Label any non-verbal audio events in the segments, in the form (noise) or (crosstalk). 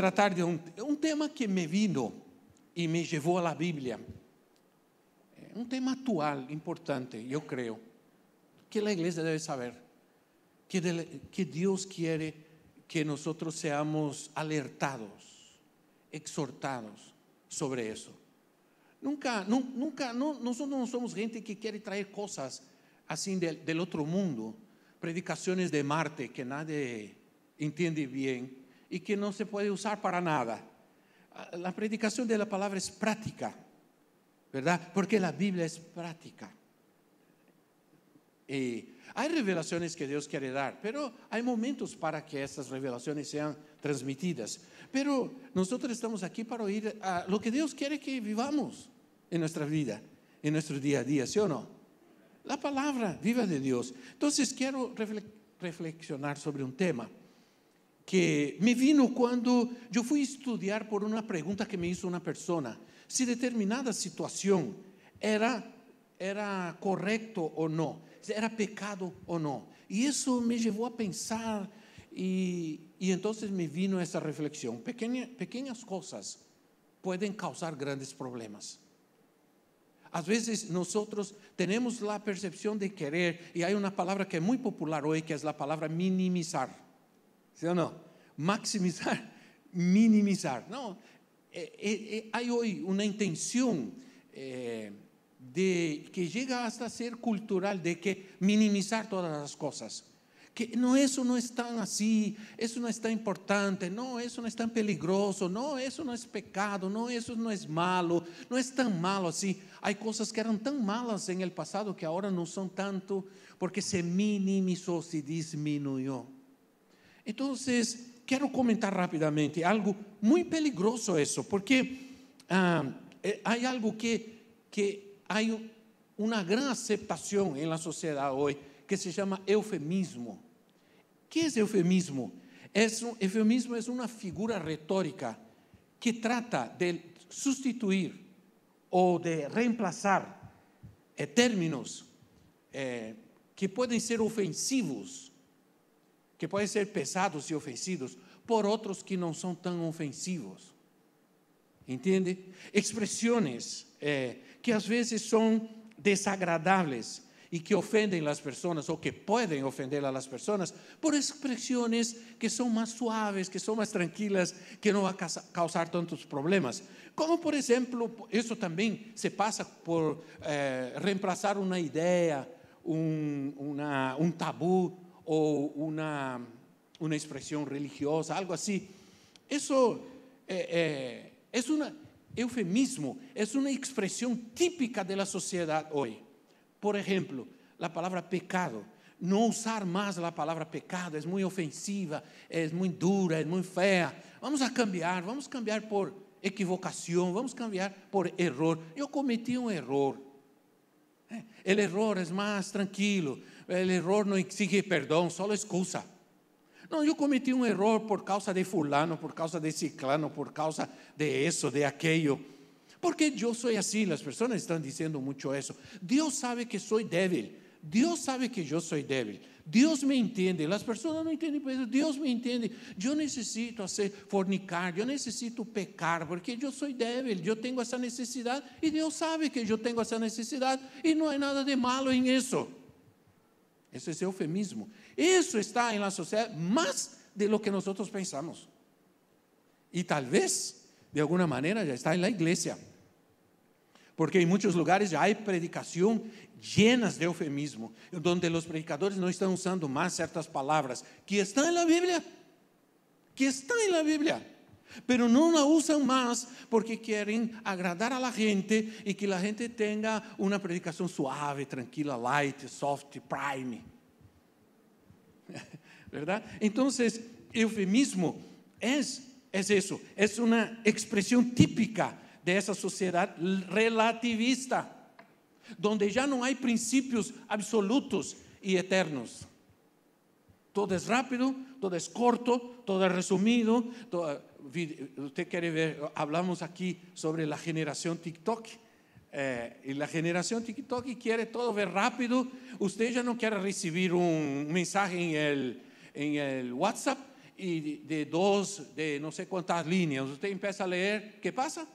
tratar de un, tema que me vino y me llevó a la Biblia. Eh, un tema actual, importante, yo creo, que la iglesia debe saber, que, que Dios quiere que nosotros seamos alertados, exhortados sobre eso. Nunca, nunca, no, nosotros no somos gente que quiere traer cosas así del, del otro mundo, predicaciones de Marte que nadie entiende bien y que no se puede usar para nada. La predicación de la palabra es práctica, ¿verdad? Porque la Biblia es práctica. Y hay revelaciones que Dios quiere dar, pero hay momentos para que estas revelaciones sean transmitidas. Pero nosotros estamos aquí para oír ah, lo que Dios quiere que vivamos en nuestra vida, en nuestro día a día, ¿sí o no? La palabra viva de Dios. Entonces quiero reflexionar sobre un tema que me vino cuando yo fui a estudiar por una pregunta que me hizo una persona, si determinada situación era, era correcto o no, era pecado o no. Y eso me llevó a pensar y, entonces me vino esa reflexión. pequeñas cosas pueden causar grandes problemas. A veces nosotros tenemos la percepción de querer, y hay una palabra que es muy popular hoy, que es la palabra minimizar ¿Sí no? Maximizar, (laughs) minimizar. No, eh, eh, eh, hay hoy una intención de, que llega hasta ser cultural de que minimizar todas las cosas. Que no, eso no es tan así, eso no es tan importante, no, eso no es tan peligroso, no, eso no es pecado, no, eso no es malo, no es tan malo así. Hay cosas que eran tan malas en el pasado que ahora no son tanto porque se minimizó, se disminuyó. Entonces, quiero comentar rápidamente algo muy peligroso eso, porque ah, eh, hay algo que, hay una gran aceptación en la sociedad hoy que se llama eufemismo. ¿Qué es eufemismo? Es eufemismo es una figura retórica que trata de sustituir o de reemplazar eh, términos eh, que pueden ser ofensivos que podem ser pesados e ofensivos por outros que não são tão ofensivos. Entende? Expressões é, que às vezes são desagradáveis e que ofendem as pessoas ou que podem ofender as pessoas por expressões que são mais suaves, que são mais tranquilas, que não vão causar tantos problemas. Como, por exemplo, isso também se passa por é, reemplazar reemplaçar uma ideia, um, uma, um tabu, o una, expresión religiosa, algo así. Eso eh, eh, es un eufemismo, es una expresión típica de la sociedad hoy. Por ejemplo, la palabra pecado. No usar más la palabra pecado, es muy ofensiva, es muy dura, es muy fea. Vamos a cambiar, vamos a cambiar por equivocación, vamos a cambiar por error. Yo cometí un error. Eh, el error es más tranquilo el error no exige perdón, solo excusa. No, yo cometí un error por causa de fulano, por causa de ciclano, por causa de eso, de aquello. Porque yo soy así, las personas están diciendo mucho eso. Dios sabe que soy débil, Dios sabe que yo soy débil. Dios me entiende, las personas no entienden, pero pues, Dios me entiende. Yo necesito hacer fornicar, yo necesito pecar, porque yo soy débil, yo tengo esa necesidad y Dios sabe que yo tengo esa necesidad y no hay nada de malo en eso. Eso es eufemismo. Eso está en la sociedad más de lo que nosotros pensamos. Y tal vez, de alguna manera, ya está en la iglesia. Porque en muchos lugares ya hay predicación llenas de eufemismo, donde los predicadores no están usando más ciertas palabras que están en la Biblia. Que están en la Biblia. Pero no la usan más porque quieren agradar a la gente y que la gente tenga una predicación suave, tranquila, light, soft, prime. (laughs) ¿Verdad? Entonces, eufemismo es, es eso, es una expresión típica de esa sociedad relativista, donde ya no hay principios absolutos y eternos. Todo es rápido, todo es corto, todo es resumido, todo, usted quiere ver, hablamos aquí sobre la generación TikTok. Eh, y la generación TikTok quiere todo ver rápido. Usted ya no quiere recibir un mensaje en el, WhatsApp y de, dos, de no sé cuántas líneas. Usted empieza a leer, ¿qué pasa?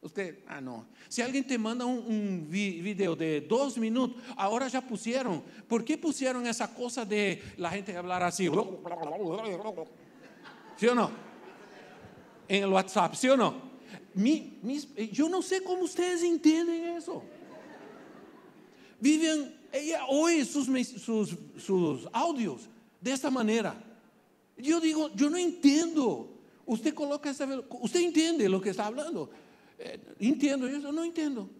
Usted, ah, no. Si alguien te manda un, un video de dos minutos, ahora ya pusieron. ¿Por qué pusieron esa cosa de la gente hablar así? (laughs) ¿Sí o no? em el WhatsApp, ¿sí ou não. Mi, mis, eh, yo no sé cómo ustedes entienden eso. Viven, ella seus, sus, sus, sus audios de esta eu digo, eu não entendo. Você coloca essa, você entende o que está falando? Entendo eh, isso, Eu não entendo.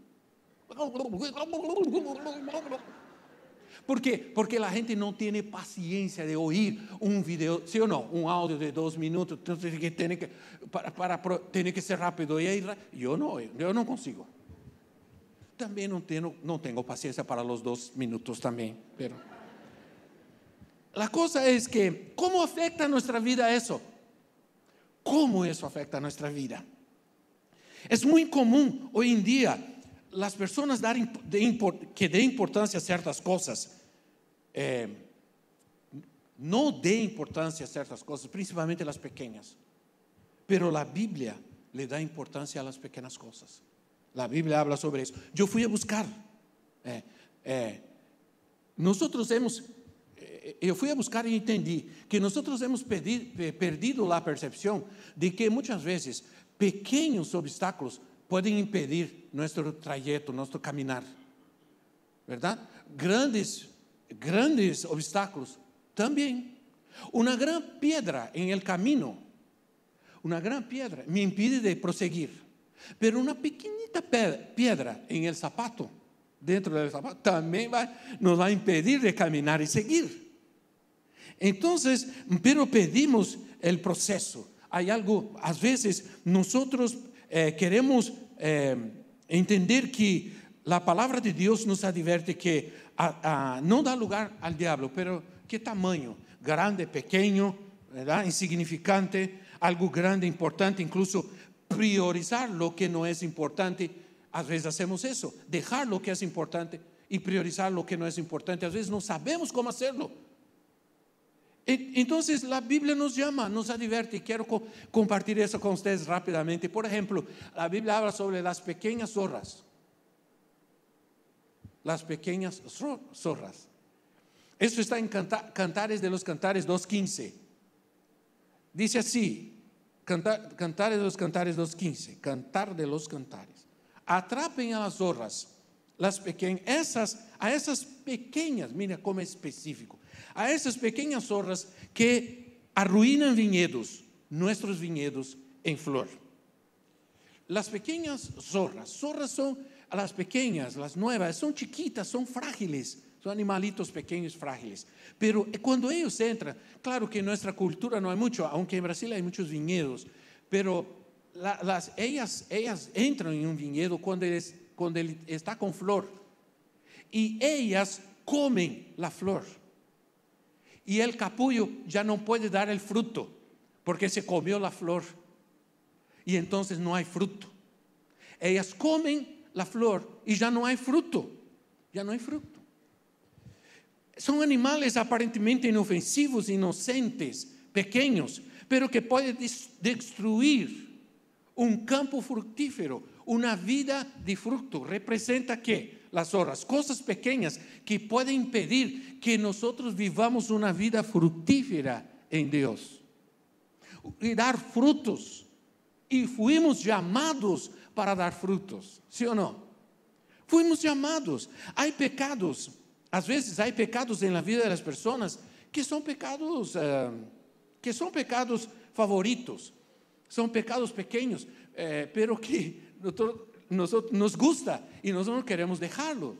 ¿Por qué? Porque la gente no tiene paciencia de oír un video, sí o no, un audio de dos minutos, entonces tiene que, para, para, que ser rápido. Y yo no, yo no consigo. También no tengo, no tengo paciencia para los dos minutos también, pero... La cosa es que, ¿cómo afecta nuestra vida eso? ¿Cómo eso afecta nuestra vida? Es muy común hoy en día las personas que den importancia a ciertas cosas, eh, no den importancia a ciertas cosas, principalmente las pequeñas, pero la Biblia le da importancia a las pequeñas cosas. La Biblia habla sobre eso. Yo fui a buscar. Eh, eh, nosotros hemos, yo fui a buscar y entendí que nosotros hemos perdido la percepción de que muchas veces pequeños obstáculos Pueden impedir nuestro trayecto, nuestro caminar. ¿Verdad? Grandes, grandes obstáculos también. Una gran piedra en el camino, una gran piedra me impide de proseguir, pero una pequeñita piedra en el zapato, dentro del zapato, también nos nos a impedir de caminar y seguir. Entonces, pero pedimos el proceso. Hay algo, a veces nosotros eh, queremos eh, entender que la palabra de Dios nos advierte que no da lugar al diablo, pero ¿qué tamaño? Grande, pequeño, insignificante, algo grande, importante, incluso priorizar lo que no es importante. A veces hacemos eso, dejar lo que es importante y priorizar lo que no es importante. A veces no sabemos cómo hacerlo entonces la Biblia nos llama, nos advierte y quiero compartir eso con ustedes rápidamente. Por ejemplo, la Biblia habla sobre las pequeñas zorras. Las pequeñas zorras. Esto está en Cantares de los Cantares 2.15. Dice así, Cantares de los Cantares 2.15, Cantar de los Cantares. Atrapen a las zorras, las pequeñas, esas, a esas pequeñas, mira como específico a esas pequeñas zorras que arruinan viñedos nuestros viñedos en flor. las pequeñas zorras, zorras son las pequeñas, las nuevas, son chiquitas, son frágiles, son animalitos pequeños, frágiles. Pero cuando ellos entran, claro que en nuestra cultura no hay mucho, aunque en Brasil hay muchos viñedos pero las, ellas, entran en un viñedo cuando está con flor y ellas comen la flor. Y el capullo ya no puede dar el fruto porque se comió la flor. Y entonces no hay fruto. Ellas comen la flor y ya no hay fruto. Ya no hay fruto. Son animales aparentemente inofensivos, inocentes, pequeños, pero que pueden destruir un campo fructífero, una vida de fruto. Representa que las zorras, cosas pequeñas que pueden impedir que nosotros vivamos una vida fructífera en Dios y dar frutos. Y fuimos llamados para dar frutos, ¿sí o no? Fuimos llamados. Hay pecados, a veces hay pecados en la vida de las personas que son pecados, eh, que son pecados favoritos, son pecados pequeños, eh, pero que nosotros nos gusta y nosotros no queremos dejarlo.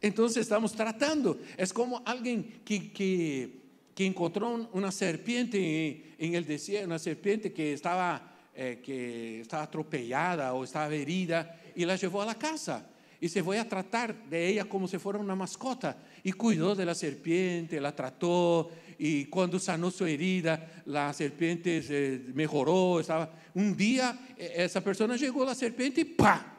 Entonces estamos tratando. Es como alguien que, encontró una serpiente en, el desierto, una serpiente que estaba, eh, que estaba atropellada o estaba herida y la llevó a la casa. Y se fue a tratar de ella como si fuera una mascota. Y cuidó de la serpiente, la trató, y cuando sanó su herida, la serpiente mejoró, estaba... Un día esa persona llegó a la serpiente y ¡pa!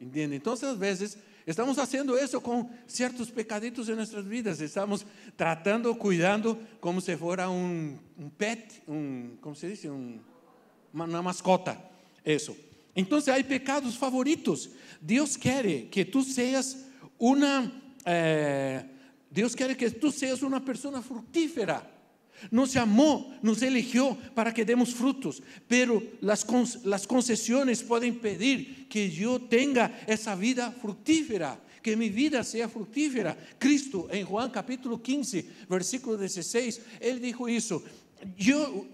¿Entiende? Entonces a veces estamos haciendo eso con ciertos pecaditos en nuestras vidas, estamos tratando, cuidando como si fuera un, un pet, un, ¿cómo se dice? Un, una mascota, eso. Entonces hay pecados favoritos. Dios quiere que tú seas una... Eh, Dios quiere que tú seas una persona fructífera. Nos llamó, nos eligió para que demos frutos, pero las, las concesiones pueden pedir que yo tenga esa vida fructífera, que mi vida sea fructífera. Cristo en Juan capítulo 15, versículo 16, él dijo eso. Yo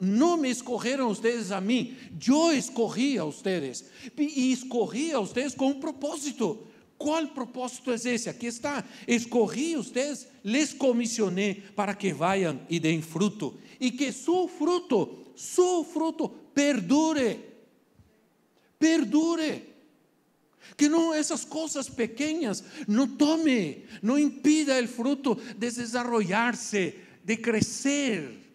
no me escogieron ustedes a mí, yo escogí a ustedes y escogí a ustedes con un propósito qual o propósito é esse? Aqui está. Escorri vocês, les comissionei para que vayam e deem fruto, e que seu fruto, seu fruto perdure. Perdure. Que não essas coisas pequenas não tome, não impida o fruto de desenvolver-se, de crescer.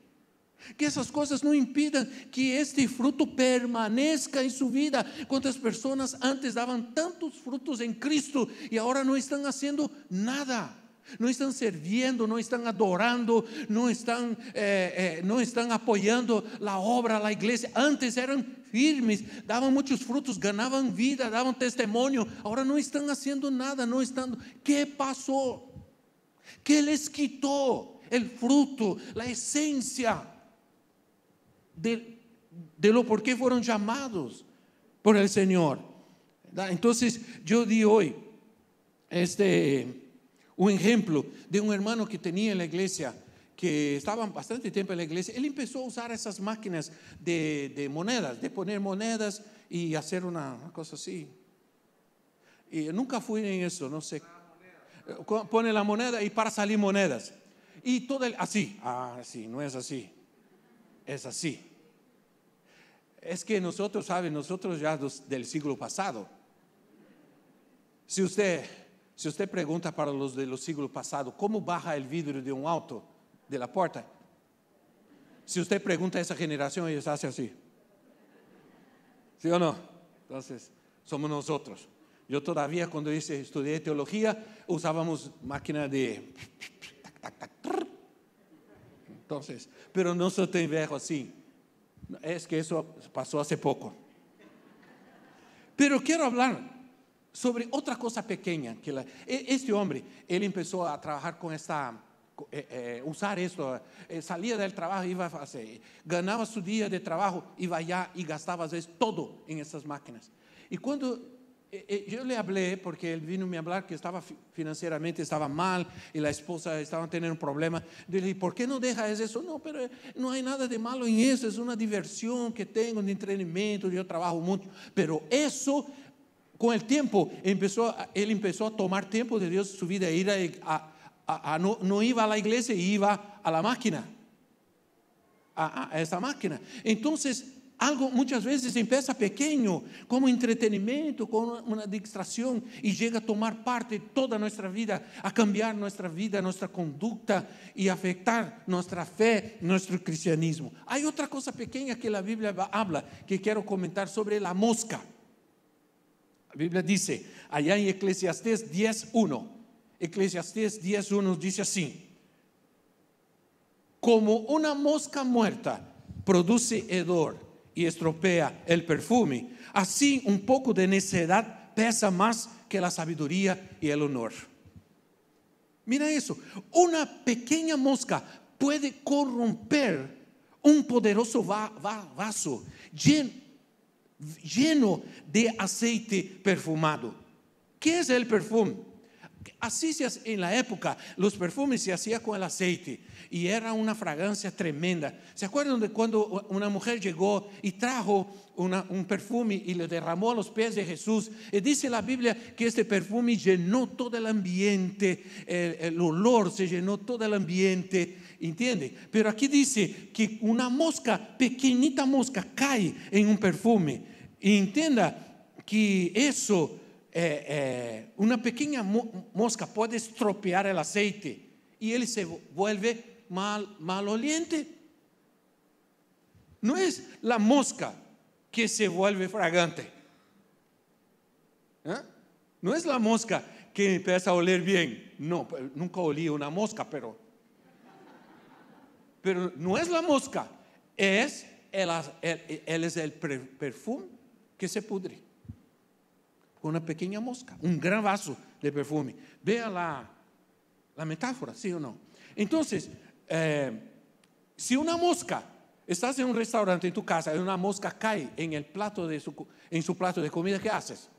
Que essas coisas não impidam que este fruto permaneça em sua vida. Quantas pessoas antes davam tantos frutos em Cristo e agora não estão fazendo nada. Não estão servindo, não estão adorando, não estão, eh, eh, não estão apoiando a obra, a igreja. Antes eram firmes, davam muitos frutos, ganhavam vida, davam testemunho. Agora não estão fazendo nada, não estão. Que passou? Que eles quitou? o fruto, a essência de, lo por qué fueron llamados por el Señor. Entonces yo di hoy este, un ejemplo de un hermano que tenía en la iglesia que estaba bastante tiempo en la iglesia, él empezó a usar esas máquinas de, monedas, de poner monedas y hacer una, cosa así. Y nunca fui en eso, no sé. Pone la moneda y para salir monedas. Y todo el, así, ah, no es así, es así. Es que nosotros, saben, nosotros ya del siglo pasado. Si usted, si usted pregunta para los de los siglos pasados, ¿cómo baja el vidrio de un auto de la puerta? Si usted pregunta a esa generación, ellos hacen así. ¿Sí o no? Entonces, somos nosotros. Yo todavía cuando hice, estudié teología usábamos máquina de... (laughs) Entonces, pero no se te viejo así. Es que eso pasó hace poco. Pero quiero hablar sobre otra cosa pequeña. Que e, este hombre, él empezó a trabajar con esta, eh, eh, usar esto, eh, salía del trabajo, iba a ganaba su día de trabajo, iba allá y gastaba todo en esas máquinas. Y cuando eh, eh, yo le hablé porque él vino a me hablar que estaba financieramente estaba mal y la esposa estaba teniendo un problema. le dije, ¿por qué no dejas eso? No, pero eh, no hay nada de malo en eso, es una diversión que tengo, de entrenamiento, yo trabajo mucho. Pero eso, con el tiempo, empezó, él empezó a tomar tiempo de Dios, su vida, no, iba a la iglesia, iba a la máquina, a, a esa máquina. Entonces, algo muchas veces empieza pequeño, como entretenimiento, como una distracción, y llega a tomar parte de toda nuestra vida, a cambiar nuestra vida, nuestra conducta y afectar nuestra fe, nuestro cristianismo. Hay otra cosa pequeña que la Biblia habla que quiero comentar sobre la mosca. La Biblia dice allá en Eclesiastés 10.1, Eclesiastés 10.1 dice así, como una mosca muerta produce hedor y estropea el perfume. Así un poco de necedad pesa más que la sabiduría y el honor. Mira eso, una pequeña mosca puede corromper un poderoso vaso lleno de aceite perfumado. ¿Qué es el perfume? Así hacía, en la época, los perfumes se hacían con el aceite y era una fragancia tremenda. ¿Se acuerdan de cuando una mujer llegó y trajo un perfume y le derramó a los pies de Jesús? Y eh, dice la Biblia que este perfume llenó todo el ambiente, el, olor se llenó todo el ambiente, ¿entiende? Pero aquí dice que una mosca, pequeñita mosca, cae en un perfume. Y entienda que eso eh, eh, una pequeña mosca puede estropear el aceite y él se vuelve mal, oliente No es la mosca que se vuelve fragante. ¿Eh? No es la mosca que empieza a oler bien. No, pues, nunca olí una mosca, pero. Pero no es la mosca, es él es el perfume que se pudre una pequeña mosca, un gran vaso de perfume. Vea la, la metáfora, ¿sí o no? Entonces, eh, si una mosca, estás en un restaurante en tu casa y una mosca cae en, el plato de su, en su plato de comida, ¿qué haces?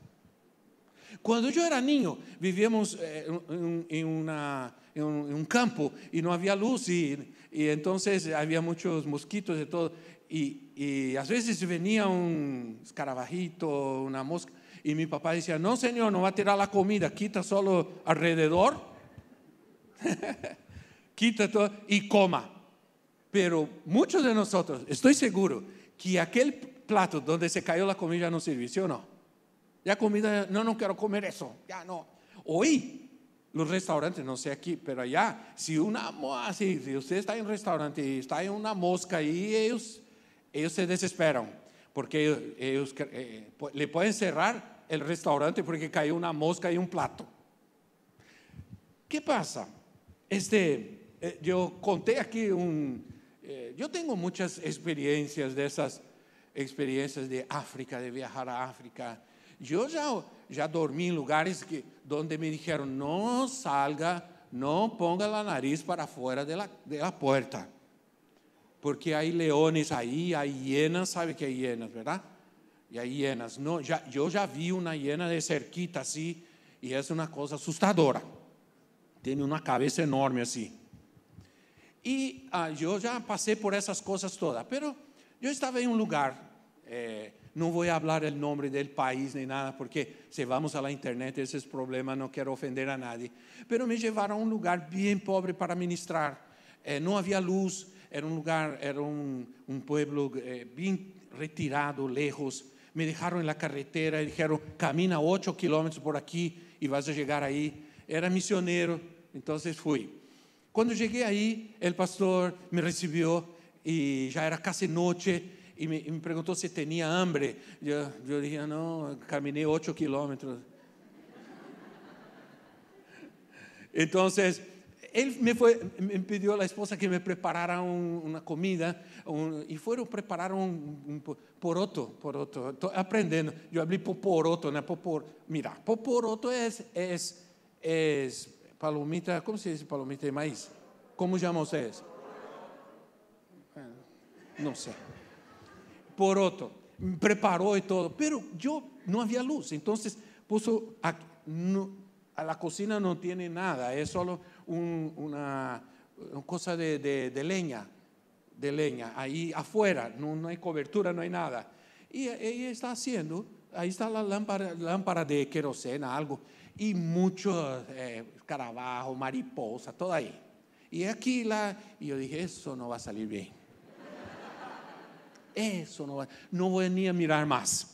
Cuando yo era niño, vivíamos eh, en, en, un, campo y no había luz y, entonces había muchos mosquitos y todo. Y, y, a veces venía un escarabajito, una mosca, y mi papá decía, no señor, no va a tirar la comida, quita solo alrededor, (laughs) quita todo y coma. Pero muchos de nosotros, estoy seguro, que aquel plato donde se cayó la comida no sirvió, ¿sí no? Ya comida, no, no quiero comer eso, ya no. Hoy, los restaurantes, no sé aquí, pero allá, si una, si usted está en un restaurante y está en una mosca y ellos, ellos se desesperan, porque ellos, eh, eh, le pueden cerrar el restaurante porque cayó una mosca y un plato. ¿Qué pasa? Este, eh, yo conté aquí un, eh, yo tengo muchas experiencias de esas experiencias de África, de viajar a África. Yo ya, ya dormí en lugares que, donde me dijeron, no salga, no ponga la nariz para afuera de la, de la puerta, porque hay leones ahí, hay hienas, ¿sabe que hay hienas, verdad? E as hienas, não, já, eu já vi uma hiena de cerquita assim, e é uma coisa assustadora. Tem uma cabeça enorme assim. E ah, eu já passei por essas coisas todas. Pero eu estava em um lugar, eh, não vou falar o nome do país nem nada, porque se vamos à internet, esses problemas, não quero ofender a nadie. Pero me levaram a um lugar bem pobre para ministrar. Eh, não havia luz, era um lugar, era um, um pueblo eh, bem retirado, lejos. me dejaron en la carretera y dijeron, camina ocho kilómetros por aquí y vas a llegar ahí. Era misionero, entonces fui. Cuando llegué ahí, el pastor me recibió y ya era casi noche y me, preguntó si tenía hambre. Yo, yo dije, no, caminé ocho kilómetros. (laughs) Entonces, él me, pidió a la esposa que me preparara una comida y fueron prepararon preparar un, poroto, poroto. aprendiendo, yo hablé poroto, no por, mira, poroto es, es, es palomita, ¿cómo se dice palomita de maíz? ¿Cómo llamamos eso? No sé. Poroto, preparó y todo, pero yo no había luz, entonces puso, a la cocina no tiene nada, es solo una, cosa de, leña, de leña, ahí afuera, no, hay cobertura, no hay nada. Y ella está haciendo, ahí está la lámpara, de querosena, algo, y muchos eh, carabajo, mariposa, todo ahí. Y aquí la, y yo dije, eso no va a salir bien. Eso no va, no voy ni a mirar más.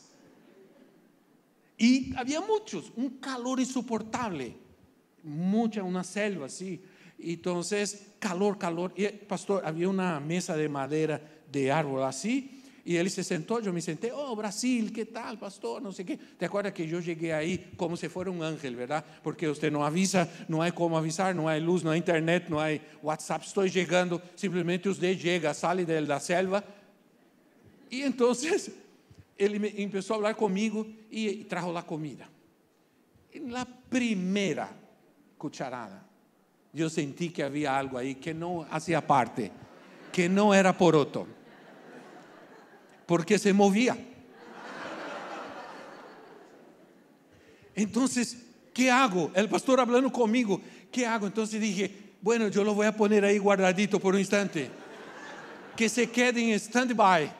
Y había muchos, un calor insoportable mucha, una selva, sí. Entonces, calor, calor. Y pastor, había una mesa de madera de árbol así. Y él se sentó, yo me senté, oh Brasil, ¿qué tal, pastor? No sé qué. ¿Te acuerdas que yo llegué ahí como si fuera un ángel, verdad? Porque usted no avisa, no hay cómo avisar, no hay luz, no hay internet, no hay WhatsApp. Estoy llegando, simplemente usted llega, sale de la selva. Y entonces él me empezó a hablar conmigo y trajo la comida. En la primera cucharada. Yo sentí que había algo ahí que no hacía parte, que no era por otro, porque se movía. Entonces, ¿qué hago? El pastor hablando conmigo, ¿qué hago? Entonces dije, bueno, yo lo voy a poner ahí guardadito por un instante, que se quede en stand-by,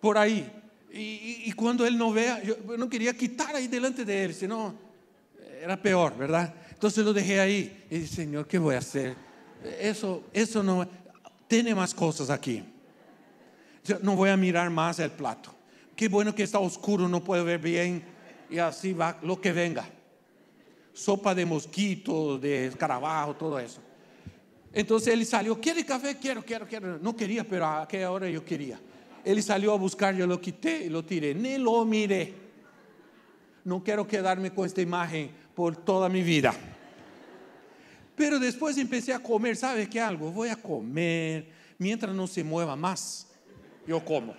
por ahí. Y, y, cuando él no vea, yo no quería quitar ahí delante de él, sino era peor, ¿verdad? Entonces lo dejé ahí y Señor, ¿qué voy a hacer? Eso, eso no, tiene más cosas aquí. no voy a mirar más el plato. Qué bueno que está oscuro, no puedo ver bien y así va lo que venga. Sopa de mosquito, de escarabajo, todo eso. Entonces él salió, ¿quiere café? Quiero, quiero, quiero. No quería, pero a qué hora yo quería. Él salió a buscar, yo lo quité y lo tiré. Ni lo miré. No quiero quedarme con esta imagen por toda mi vida. Pero después empecé a comer, ¿sabe qué algo? Voy a comer mientras no se mueva más. Yo como.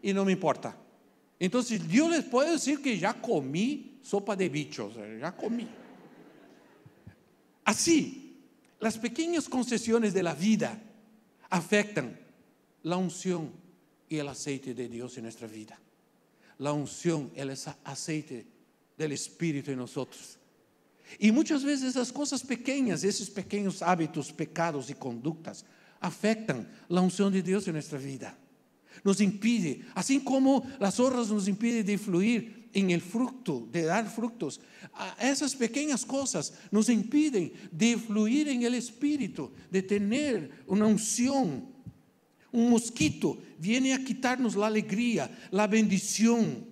Y no me importa. Entonces yo les puedo decir que ya comí sopa de bichos, eh, ya comí. Así, las pequeñas concesiones de la vida afectan la unción y el aceite de Dios en nuestra vida. La unción, el aceite del Espíritu en nosotros. Y muchas veces esas cosas pequeñas, esos pequeños hábitos, pecados y conductas afectan la unción de Dios en nuestra vida. Nos impide, así como las zorras nos impiden de fluir en el fruto, de dar frutos, esas pequeñas cosas nos impiden de fluir en el Espíritu, de tener una unción. Un mosquito viene a quitarnos la alegría, la bendición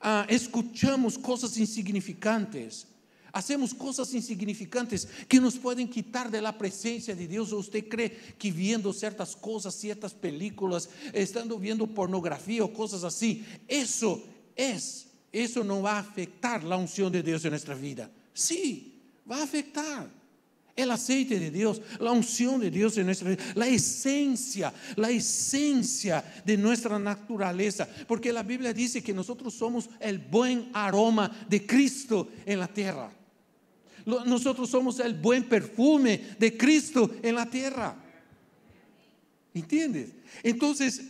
Ah, escuchamos cosas insignificantes. Hacemos cosas insignificantes que nos pueden quitar de la presencia de Dios. ¿O usted cree que viendo ciertas cosas, ciertas películas, estando viendo pornografía o cosas así, eso es, eso no va a afectar la unción de Dios en nuestra vida? Sí, va a afectar. El aceite de Dios, la unción de Dios en nuestra vida, la esencia, la esencia de nuestra naturaleza. Porque la Biblia dice que nosotros somos el buen aroma de Cristo en la tierra. Nosotros somos el buen perfume de Cristo en la tierra. ¿Entiendes? Entonces,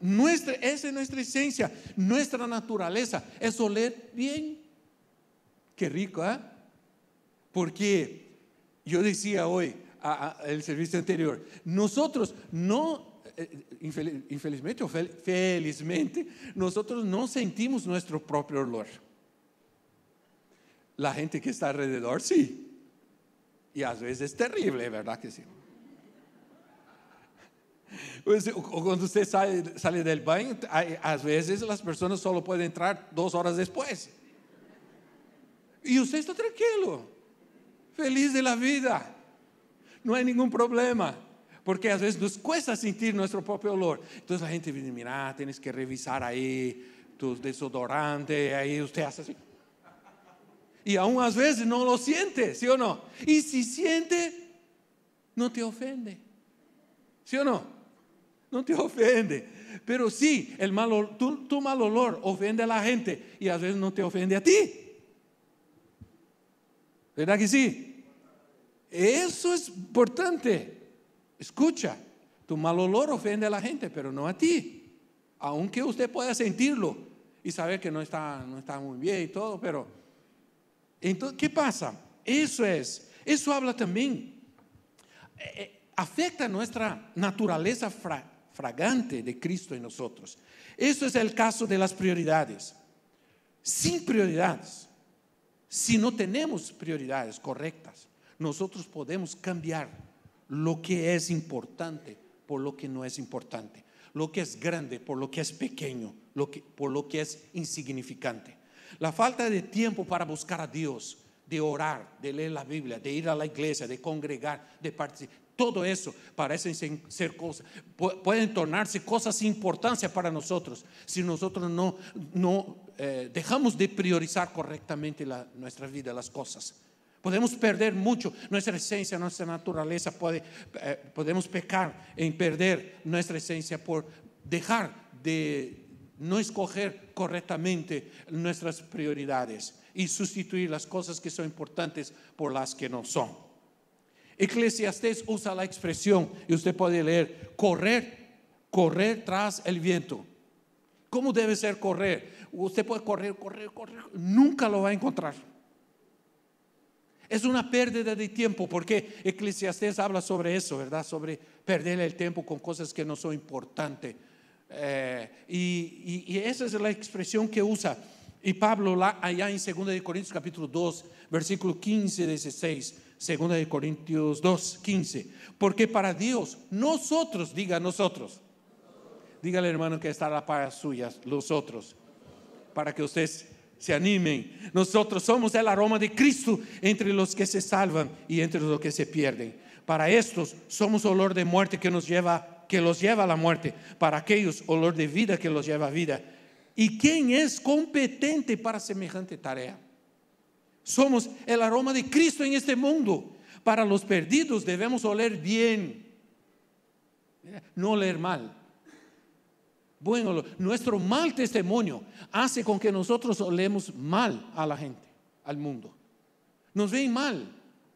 nuestra, esa es nuestra esencia, nuestra naturaleza, es oler bien. Qué rico, ¿eh? Porque yo decía hoy, a, el servicio anterior, nosotros no, eh, eh, infelizmente o felizmente, nosotros no sentimos nuestro propio olor. La gente que está alrededor sí. Y a veces es terrible, ¿verdad que sí? Pues, o cuando usted sale, del baño, a veces las personas solo pueden entrar dos horas después. Y usted está tranquilo feliz de la vida. No hay ningún problema. Porque a veces nos cuesta sentir nuestro propio olor. Entonces la gente viene, mira, tienes que revisar ahí tus desodorante, ahí usted hace así. Y aún a veces no lo siente, ¿sí o no? Y si siente, no te ofende. ¿Sí o no? No te ofende. Pero sí, el mal, tu, tu mal olor ofende a la gente y a veces no te ofende a ti. ¿Verdad que sí? Eso es importante. Escucha, tu mal olor ofende a la gente, pero no a ti. Aunque usted pueda sentirlo y saber que no está, no está muy bien y todo, pero... Entonces, ¿qué pasa? Eso es, eso habla también. Eh, eh, afecta nuestra naturaleza fragante de Cristo en nosotros. Eso es el caso de las prioridades. Sin prioridades, si no tenemos prioridades correctas, nosotros podemos cambiar lo que es importante por lo que no es importante, lo que es grande por lo que es pequeño, por lo que es insignificante. La falta de tiempo para buscar a Dios, de orar, de leer la Biblia, de ir a la iglesia, de congregar, de participar, todo eso parece ser cosas, pueden tornarse cosas sin importancia para nosotros si nosotros no, eh, dejamos de priorizar correctamente nuestra vida, las cosas. Podemos perder mucho nuestra esencia, nuestra naturaleza. Eh, podemos pecar en perder nuestra esencia por dejar de no escoger correctamente nuestras prioridades y sustituir las cosas que son importantes por las que no son. Eclesiastés usa la expresión, y usted puede leer, correr, correr tras el viento. ¿Cómo debe ser correr? Usted puede correr, correr, correr, nunca lo va a encontrar es una pérdida de tiempo, porque Eclesiastés habla sobre eso, ¿verdad? Sobre perder el tiempo con cosas que no son importantes. Eh, y, esa es la expresión que usa. Y Pablo la, allá en 2 Corintios capítulo 2, versículo 15, 16. 2 Corintios 2, 15. Porque para Dios, nosotros, diga nosotros. Dígale hermano que está la paz suya, los otros. Para que ustedes se animen. Nosotros somos el aroma de Cristo entre los que se salvan y entre los que se pierden. Para estos somos olor de muerte que nos lleva que los lleva a la muerte, para aquellos olor de vida que los lleva a vida. ¿Y quién es competente para semejante tarea? Somos el aroma de Cristo en este mundo. Para los perdidos debemos oler bien, no oler mal. Bueno, Nuestro mal testimonio hace con que nosotros olemos mal a la gente, al mundo. Nos ven mal,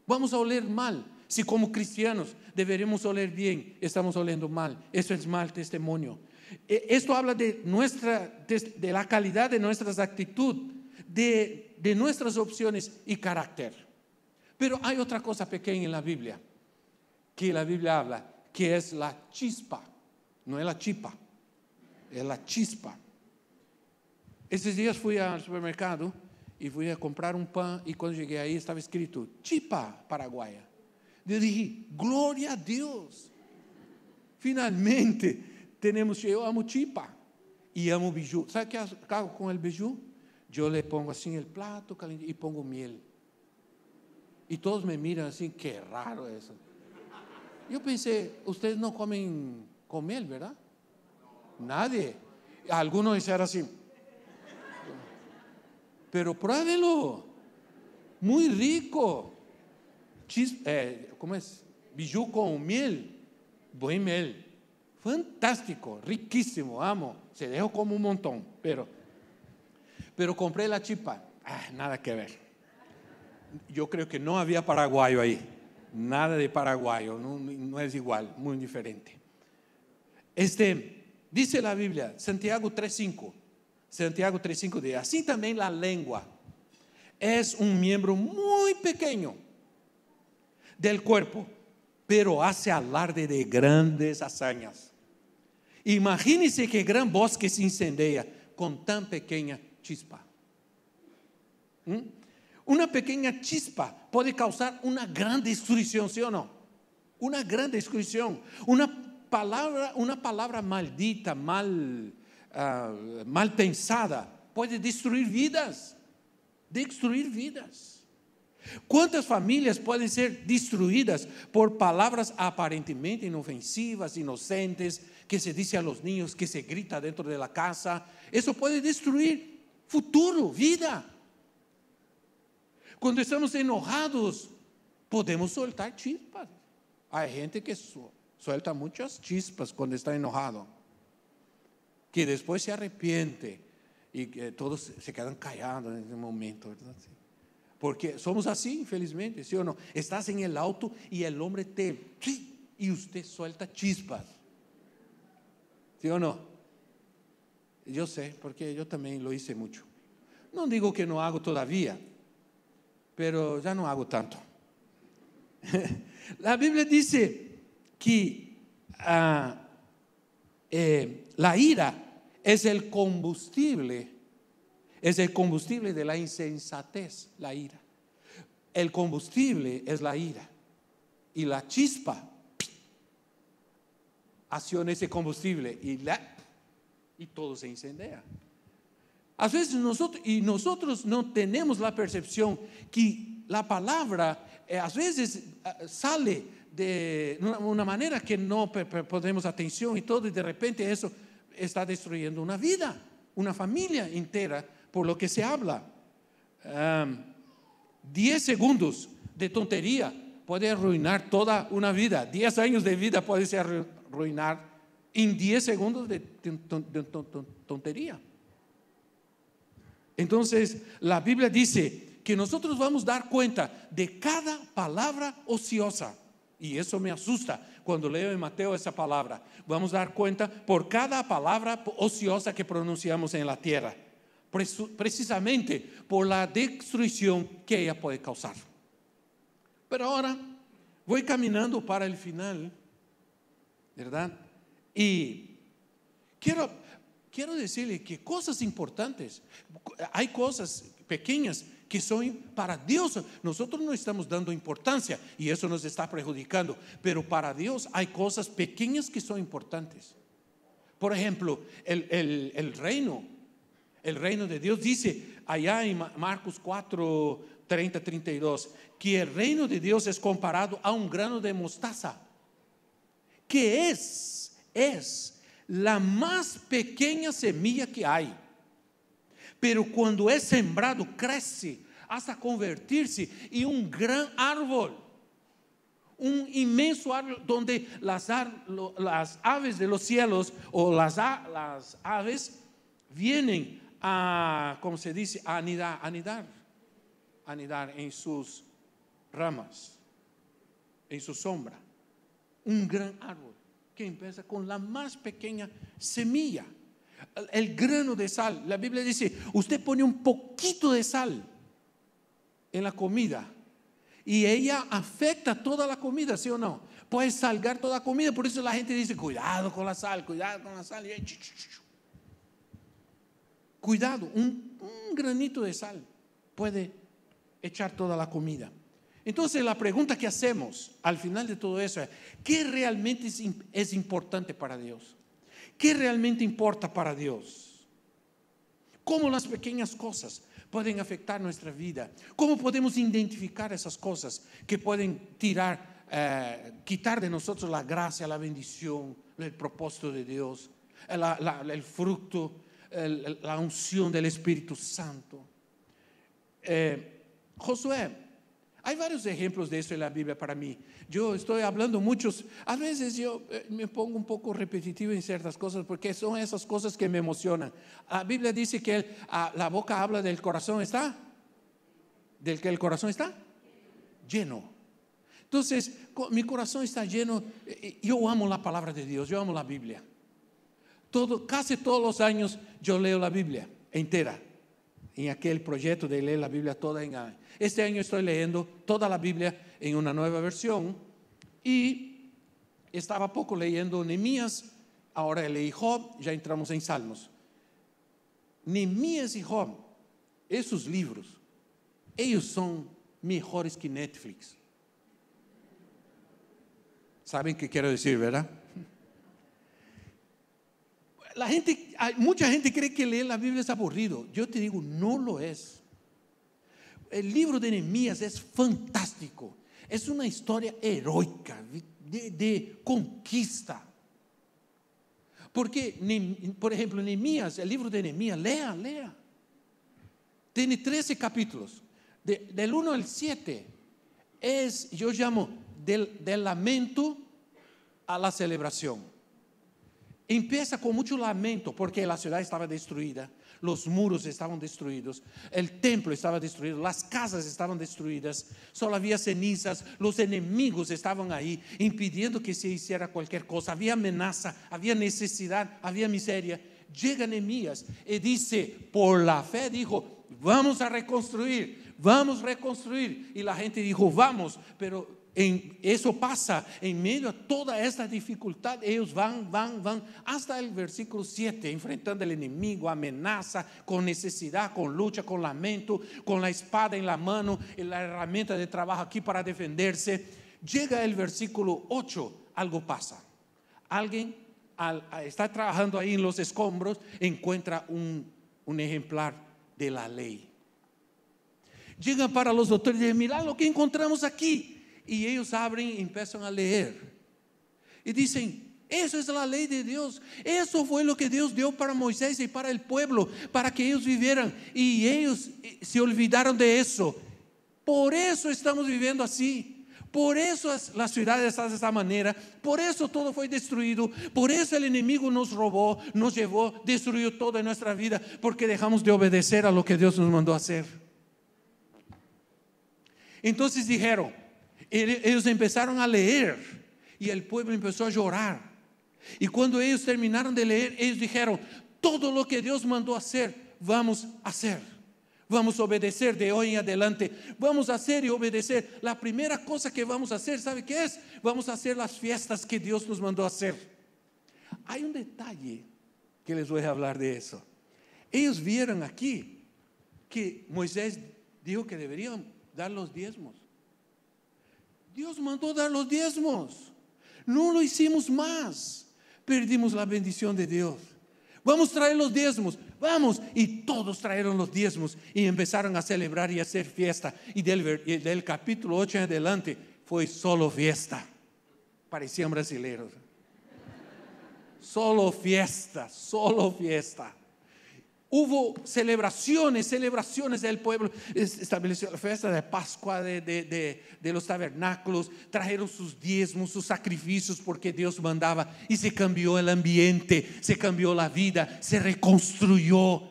vamos a oler mal. Si como cristianos deberíamos oler bien, estamos oliendo mal. Eso es mal testimonio. E, esto habla de, nuestra, de la calidad de nuestras actitudes, de, de nuestras opciones y carácter. Pero hay otra cosa pequeña en la Biblia que la Biblia habla, que es la chispa, no es la chipa é a chispa. Esses dias fui ao supermercado e fui a comprar um pão e quando cheguei aí estava escrito Chipa Paraguaia. Eu dije, glória a Deus! Finalmente temos, eu amo Chipa e amo biju. Sabe o que hago com o biju? Eu le pongo assim o plato caliente e pongo miel. E todos me miram assim, que raro isso. Eu pensei, vocês não comem com miel, verdade? Nadie. Algunos dicen así. Pero pruébelo. Muy rico. Eh, ¿Cómo es? Bijú con miel. Buen miel. Fantástico, riquísimo, amo. Se dejó como un montón, pero, pero compré la chipa. Ah, nada que ver. Yo creo que no había paraguayo ahí. Nada de paraguayo, no es igual, muy diferente. Este, Dice la Biblia, Santiago 3.5, Santiago 3.5 dice, así también la lengua es un miembro muy pequeño del cuerpo, pero hace alarde de grandes hazañas. Imagínense qué gran bosque se incendia con tan pequeña chispa. ¿Mm? Una pequeña chispa puede causar una gran destrucción, ¿sí o no? Una gran destrucción. Una palabra, una palabra maldita, mal, ah, mal pensada, puede destruir vidas. Destruir vidas. ¿Cuántas familias pueden ser destruidas por palabras aparentemente inofensivas, inocentes, que se dice a los niños, que se grita dentro de la casa? Eso puede destruir futuro, vida. Cuando estamos enojados, podemos soltar chispas. Hay gente que suelta muchas chispas cuando está enojado, que después se arrepiente y que todos se quedan callados en ese momento, Porque somos así, infelizmente, ¿sí o no? Estás en el auto y el hombre te... y usted suelta chispas. ¿Sí o no? Yo sé, porque yo también lo hice mucho. No digo que no hago todavía, pero ya no hago tanto. (laughs) La Biblia dice, que ah, eh, la ira es el combustible, es el combustible de la insensatez, la ira. El combustible es la ira y la chispa acciona ese combustible y, la, y todo se incendia. A veces nosotros, y nosotros no tenemos la percepción que la palabra eh, a veces ah, sale de una manera que no ponemos atención y todo, y de repente eso está destruyendo una vida, una familia entera, por lo que se habla. 10 segundos de tontería puede arruinar toda una vida. Diez años de vida puede ser arruinar en 10 segundos de tontería. Entonces, la Biblia dice que nosotros vamos a dar cuenta de cada palabra ociosa. Y eso me asusta cuando leo en Mateo esa palabra. Vamos a dar cuenta por cada palabra ociosa que pronunciamos en la tierra, precisamente por la destrucción que ella puede causar. Pero ahora voy caminando para el final, ¿verdad? Y quiero, quiero decirle que cosas importantes, hay cosas pequeñas que son para Dios. Nosotros no estamos dando importancia y eso nos está perjudicando, pero para Dios hay cosas pequeñas que son importantes. Por ejemplo, el, reino, el reino de Dios dice allá en Marcos 4, 30, 32, que el reino de Dios es comparado a un grano de mostaza, que es, es la más pequeña semilla que hay. Pero cuando es sembrado, crece hasta convertirse en un gran árbol, un inmenso árbol donde las, aves de los cielos o las, las aves vienen a, como se dice, a anidar, anidar, anidar en sus ramas, en su sombra. Un gran árbol que empieza con la más pequeña semilla el grano de sal. La Biblia dice, usted pone un poquito de sal en la comida y ella afecta toda la comida, ¿sí o no? Puede salgar toda la comida, por eso la gente dice, cuidado con la sal, cuidado con la sal. Cuidado, un, granito de sal puede echar toda la comida. Entonces la pregunta que hacemos al final de todo eso es, ¿qué realmente es importante para Dios? ¿Qué realmente importa para Dios? ¿Cómo las pequeñas cosas pueden afectar nuestra vida? ¿Cómo podemos identificar esas cosas que pueden tirar, eh, quitar de nosotros la gracia, la bendición, el propósito de Dios, el fruto, la unción del Espíritu Santo? Eh, Josué hay varios ejemplos de eso en la Biblia para mí. Yo estoy hablando muchos. A veces yo eh, me pongo un poco repetitivo en ciertas cosas porque son esas cosas que me emocionan. La Biblia dice que la boca habla del corazón está. Del que el corazón está lleno. Entonces, mi corazón está lleno. Eh, eh, yo amo la palabra de Dios, yo amo la Biblia. Todo, casi todos los años yo leo la Biblia entera. En aquel proyecto de leer la Biblia toda en Este año estoy leyendo toda la Biblia En una nueva versión Y estaba poco leyendo Nemías. Ahora leí Job, ya entramos en Salmos. Nemías y Job, Esos libros Ellos son Mejores que Netflix. Saben qué quiero decir verdad la gente, mucha gente cree que leer la Biblia es aburrido. Yo te digo, no lo es. El libro de Nehemías es fantástico. Es una historia heroica de, conquista. Porque, por ejemplo, Nehemías, el libro de Nehemías, lea, lea. Tiene 13 capítulos. del 1 al 7 es, yo llamo, del lamento a la celebración. Empieza con mucho lamento porque la ciudad estaba destruida, los muros estaban destruidos, el templo estaba destruido, las casas estaban destruidas, solo había cenizas, los enemigos estaban ahí impidiendo que se hiciera cualquier cosa, había amenaza, había necesidad, había miseria. Llega Nehemías y dice, por la fe dijo, vamos a reconstruir, vamos a reconstruir. Y la gente dijo, vamos, pero en, eso pasa en medio de toda esta dificultad. Ellos van, van, van hasta el versículo 7, enfrentando al enemigo, amenaza, con necesidad, con lucha, con lamento, con la espada en la mano la herramienta de trabajo aquí para defenderse. Llega el versículo 8, algo pasa. Alguien está trabajando ahí en los escombros, encuentra un, ejemplar de la ley. Llega para los doctores y dicen, mirá lo que encontramos aquí y ellos abren y empiezan a leer. Y dicen, eso es la ley de Dios. Eso fue lo que Dios dio para Moisés y para el pueblo, para que ellos vivieran. Y ellos eh, se olvidaron de eso. Por eso estamos viviendo así. Por eso la ciudad está de esta manera, por eso todo fue destruido, por eso el enemigo nos robó, nos llevó, destruyó toda nuestra vida, porque dejamos de obedecer a lo que Dios nos mandó a hacer. Entonces dijeron, ellos empezaron a leer y el pueblo empezó a llorar. Y cuando ellos terminaron de leer, ellos dijeron, todo lo que Dios mandó hacer, vamos a hacer. Vamos a obedecer de hoy en adelante. Vamos a hacer y obedecer. La primera cosa que vamos a hacer, ¿sabe qué es? Vamos a hacer las fiestas que Dios nos mandó hacer. Hay un detalle que les voy a hablar de eso. Ellos vieron aquí que Moisés dijo que deberían dar los diezmos. Dios mandó dar los diezmos. No lo hicimos más. Perdimos la bendición de Dios. Vamos a traer los diezmos. Vamos. Y todos trajeron los diezmos y empezaron a celebrar y a hacer fiesta. Y del, del capítulo 8 en adelante fue solo fiesta. Parecían brasileños. Solo fiesta, solo fiesta hubo celebraciones, celebraciones del pueblo. Estableció la fiesta de Pascua de, de, los tabernáculos, trajeron sus diezmos, sus sacrificios porque Dios mandaba y se cambió el ambiente, se cambió la vida, se reconstruyó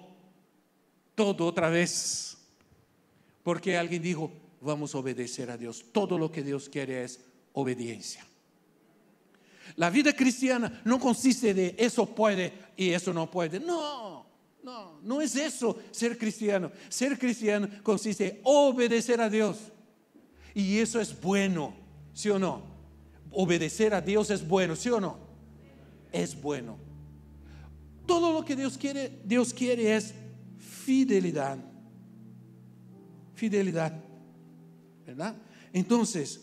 todo otra vez. Porque alguien dijo, vamos a obedecer a Dios. Todo lo que Dios quiere es obediencia. La vida cristiana no consiste de eso puede y eso no puede. No, no, no es eso ser cristiano. Ser cristiano consiste en obedecer a Dios. Y eso es bueno, ¿sí o no? Obedecer a Dios es bueno, ¿sí o no? Es bueno. Todo lo que Dios quiere, Dios quiere es fidelidad. Fidelidad. ¿Verdad? Entonces,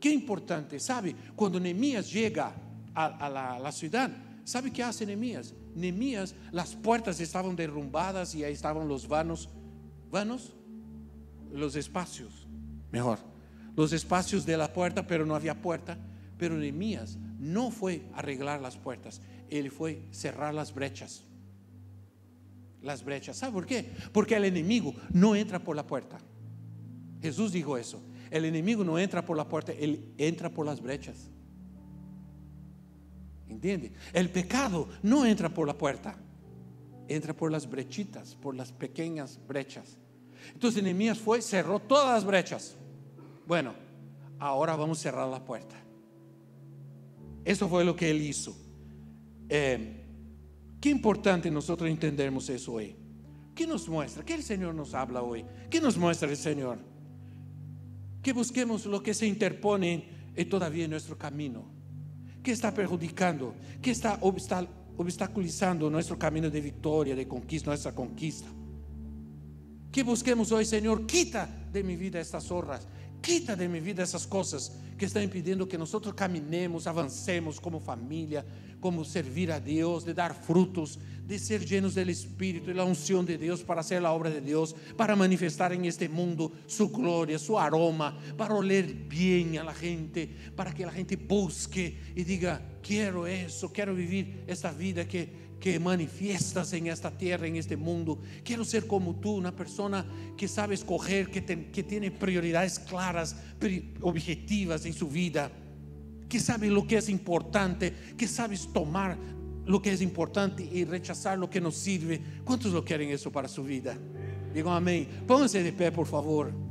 qué importante, ¿sabe? Cuando Nehemías llega a, la, ciudad, ¿sabe qué hace Nehemías? Nemías, las puertas estaban derrumbadas y ahí estaban los vanos, vanos, los espacios, mejor, los espacios de la puerta, pero no había puerta. Pero Nemías no fue arreglar las puertas, él fue cerrar las brechas. Las brechas, ¿sabe por qué? Porque el enemigo no entra por la puerta. Jesús dijo eso. El enemigo no entra por la puerta, él entra por las brechas. ¿Entiende? El pecado no entra por la puerta, entra por las brechitas, por las pequeñas brechas. Entonces Nehemías fue, cerró todas las brechas. Bueno, ahora vamos a cerrar la puerta. Eso fue lo que él hizo. Eh, qué importante nosotros entendemos eso hoy. ¿Qué nos muestra? ¿Qué el Señor nos habla hoy? ¿Qué nos muestra el Señor? Que busquemos lo que se interpone eh, todavía en nuestro camino ¿Qué está perjudicando, ¿Qué está obstaculizando nuestro camino de victoria, de conquista, nuestra conquista. ¿Qué busquemos hoy, Señor, quita de mi vida estas zorras, Quita de minha vida essas coisas que estão impedindo que nós caminemos, avancemos como família, como servir a Deus, de dar frutos, de ser llenos do Espírito e da unção de Deus para ser a obra de Deus, para manifestar em este mundo su glória, su aroma, para oler bem a la gente, para que a gente busque e diga: Quero isso, quero vivir esta vida que que manifiestas en esta tierra, en este mundo. Quiero ser como tú, una persona que sabe escoger, que, tiene prioridades claras, objetivas en su vida, que sabe lo que es importante, que sabe tomar lo que es importante y rechazar lo que no sirve. ¿Cuántos lo quieren eso para su vida? Digo amén. Pónganse de pie, por favor.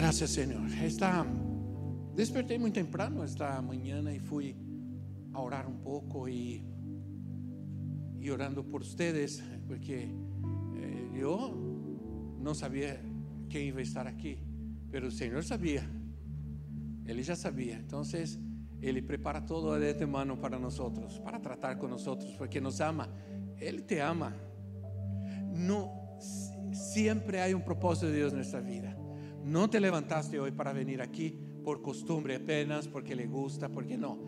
Gracias, Señor. desperté muy temprano esta mañana y fui a orar un poco y, y orando por ustedes, porque eh, yo no sabía que iba a estar aquí, pero el Señor sabía, Él ya sabía. Entonces, Él prepara todo de antemano para nosotros, para tratar con nosotros, porque nos ama. Él te ama. No, siempre hay un propósito de Dios en nuestra vida. No te levantaste hoy para venir aquí por costumbre apenas, porque le gusta, porque no.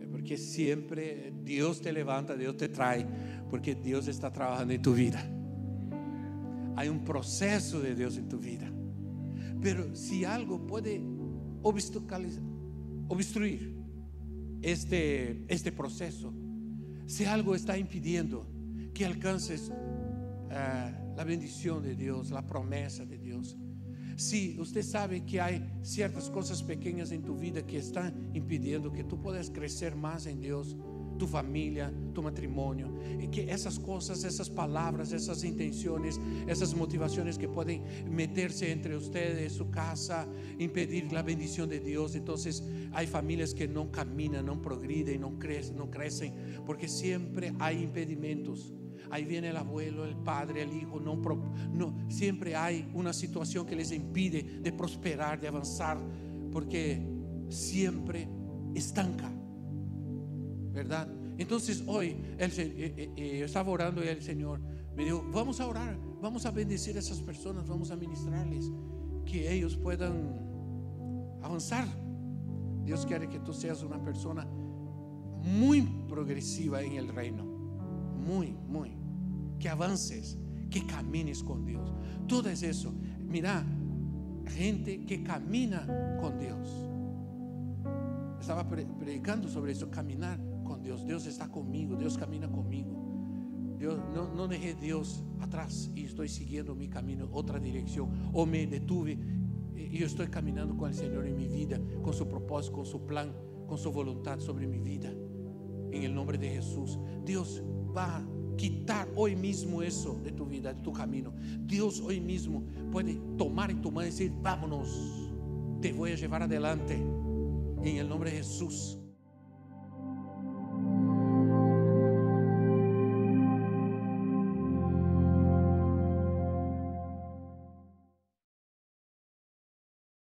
Eh, porque siempre Dios te levanta, Dios te trae, porque Dios está trabajando en tu vida. Hay un proceso de Dios en tu vida. Pero si algo puede obstruir este, este, proceso, si algo está impidiendo que alcances eh, la bendición de Dios, la promesa de Dios, si usted sabe que hay ciertas cosas pequeñas en tu vida que están impidiendo que tú puedas crecer más en Dios, tu familia, tu matrimonio, y que esas cosas, esas palabras, esas intenciones, esas motivaciones que pueden meterse entre ustedes, su casa, impedir la bendición de Dios. Entonces hay familias que no caminan, no progriden, no crecen, no crecen, porque siempre hay impedimentos. Ahí viene el abuelo, el padre, el hijo. No, siempre hay una situación que les impide de prosperar, de avanzar, porque siempre estanca. ¿Verdad? Entonces hoy yo eh, eh, eh, estaba orando y el Señor me dijo, vamos a orar, vamos a bendecir a esas personas, vamos a ministrarles, que ellos puedan avanzar. Dios quiere que tú seas una persona muy progresiva en el reino, muy, muy que avances, que camines con Dios. Todo es eso. Mira, gente que camina con Dios. Estaba predicando sobre eso, caminar con Dios. Dios está conmigo, Dios camina conmigo. Dios, no, dejé Dios atrás y estoy siguiendo mi camino, otra dirección. O me detuve y yo estoy caminando con el Señor en mi vida, con su propósito, con su plan, con su voluntad sobre mi vida. En el nombre de Jesús, Dios va quitar hoy mismo eso de tu vida, de tu camino. Dios hoy mismo puede tomar en tu mano y decir, vámonos, te voy a llevar adelante. En el nombre de Jesús.